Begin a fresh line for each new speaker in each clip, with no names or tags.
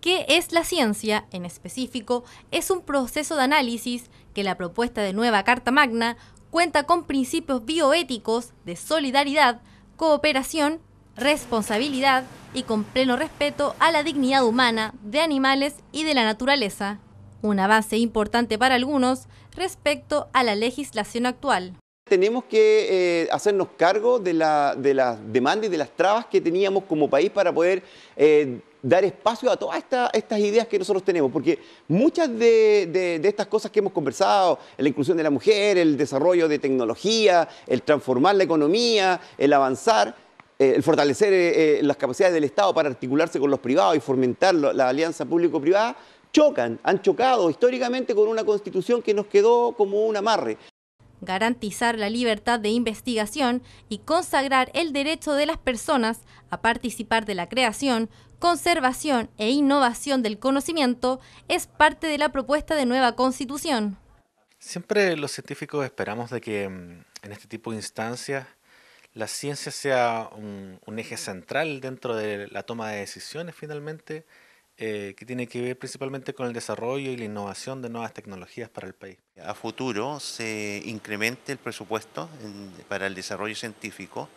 ¿Qué es la ciencia? En específico, es un proceso de análisis que la propuesta de nueva Carta Magna cuenta con principios bioéticos de solidaridad, cooperación, responsabilidad y con pleno respeto a la dignidad humana, de animales y de la naturaleza. Una base importante para algunos respecto a la legislación actual
tenemos que eh, hacernos cargo de, las demandas y de las trabas que teníamos como país para poder eh, dar espacio a todas estas ideas que nosotros tenemos, porque muchas de, estas cosas que hemos conversado, la inclusión de la mujer, el desarrollo de tecnología, el transformar la economía, el avanzar, eh, el fortalecer las capacidades del Estado para articularse con los privados y fomentar la alianza público-privada, chocan, han chocado históricamente con una constitución que nos quedó como un amarre
garantizar la libertad de investigación y consagrar el derecho de las personas a participar de la creación, conservación e innovación del conocimiento es parte de la propuesta de nueva constitución.
Siempre los científicos esperamos de que mm, en este tipo de instancias la ciencia sea un, un eje central dentro de la toma de decisiones finalmente eh, que tiene que ver principalmente con el desarrollo y la innovación de nuevas tecnologías para el país. A futuro se incremente el presupuesto para el desarrollo científico,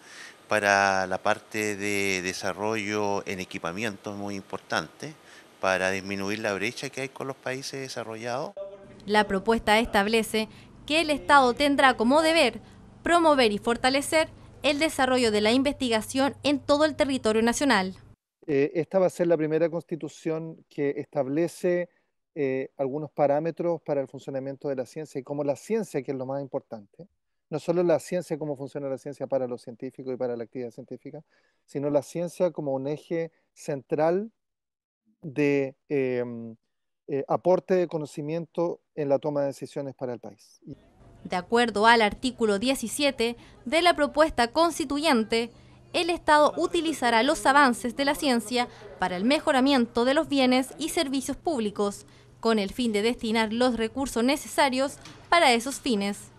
para la parte de desarrollo en equipamiento muy importante, para disminuir la brecha que hay con los países desarrollados.
La propuesta establece que el Estado tendrá como deber promover y fortalecer el desarrollo de la investigación en todo el territorio nacional.
Eh, esta va a ser la primera constitución que establece eh, algunos parámetros para el funcionamiento de la ciencia y como la ciencia, que es lo más importante, no solo la ciencia, cómo funciona la ciencia para los científicos y para la actividad científica, sino la ciencia como un eje central de em, eh, aporte de conocimiento en la toma de decisiones para el país.
De acuerdo al artículo 17 de la propuesta constituyente, el Estado utilizará los avances de la ciencia para el mejoramiento de los bienes y servicios públicos, con el fin de destinar los recursos necesarios para esos fines.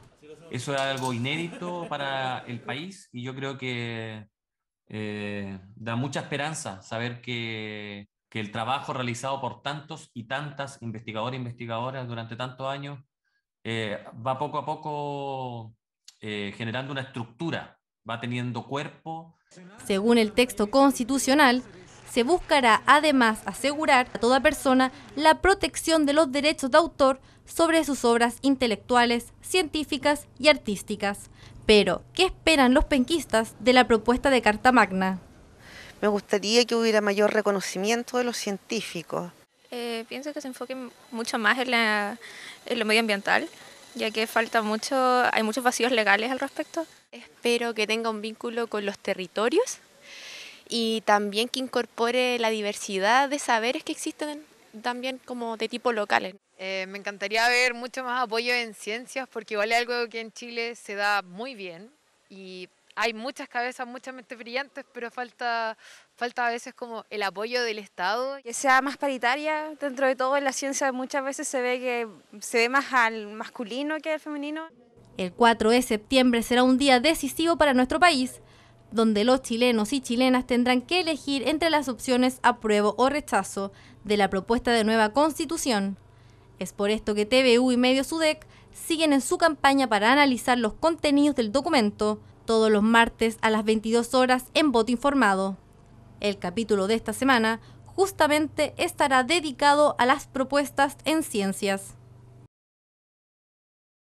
Eso es algo inédito para el país y yo creo que eh, da mucha esperanza saber que, el trabajo realizado por tantos y tantas investigadores e investigadoras durante tantos años eh, va poco a poco eh, generando una estructura, va teniendo cuerpo según el texto constitucional, se buscará además asegurar a toda persona la protección de los derechos de autor sobre sus obras intelectuales, científicas y artísticas. Pero, ¿qué esperan los penquistas de la propuesta de Carta Magna? Me gustaría que hubiera mayor reconocimiento de los científicos. Eh, pienso que se enfoque mucho más en, en lo medioambiental, ya que falta mucho, hay muchos vacíos legales al respecto. Espero que tenga un vínculo con los territorios y también que incorpore la diversidad de saberes que existen también como de tipo local. Eh, me encantaría ver mucho más apoyo en ciencias porque igual es algo que en Chile se da muy bien y hay muchas cabezas, muchas mentes brillantes, pero falta, falta a veces como el apoyo del Estado. Que sea más paritaria, dentro de todo en la ciencia muchas veces se ve que se ve más al masculino que al femenino. El 4 de septiembre será un día decisivo para nuestro país, donde los chilenos y chilenas tendrán que elegir entre las opciones apruebo o rechazo de la propuesta de nueva constitución. Es por esto que TVU y Medio Sudec siguen en su campaña para analizar los contenidos del documento todos los martes a las 22 horas en Voto Informado. El capítulo de esta semana justamente estará dedicado a las propuestas en ciencias.